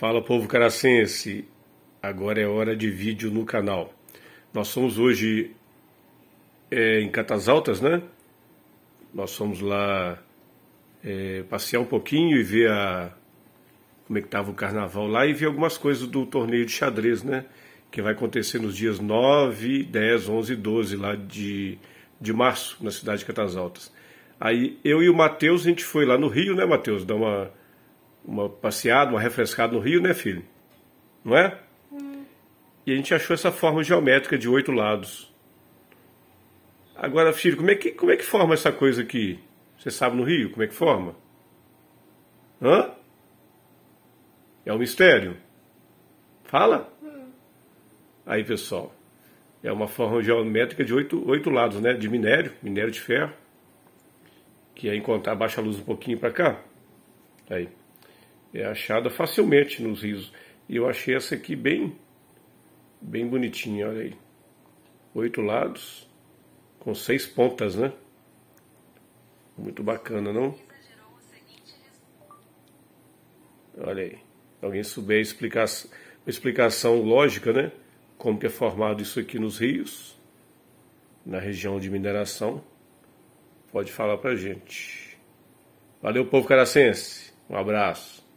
Fala povo caracense, agora é hora de vídeo no canal. Nós somos hoje é, em Catas Altas, né? Nós fomos lá é, passear um pouquinho e ver a, como é que estava o carnaval lá e ver algumas coisas do torneio de xadrez, né? Que vai acontecer nos dias 9, 10, 11 e 12 lá de, de março, na cidade de Catas Altas. Aí eu e o Matheus, a gente foi lá no Rio, né, Matheus? Dar uma uma passeada, uma refrescada no rio, né, filho? Não é? Hum. E a gente achou essa forma geométrica de oito lados. Agora, filho, como é que, como é que forma essa coisa aqui? Você sabe no rio como é que forma? Hã? É um mistério? Fala? Hum. Aí, pessoal, é uma forma geométrica de oito, oito lados, né? De minério, minério de ferro. Que é encontrar, baixa a luz um pouquinho para cá. Aí é achada facilmente nos rios E eu achei essa aqui bem, bem bonitinha, olha aí. Oito lados, com seis pontas, né? Muito bacana, não? Olha aí. Alguém souber explicar, uma explicação lógica, né? Como que é formado isso aqui nos rios, na região de mineração, pode falar pra gente. Valeu, povo caracense. Um abraço.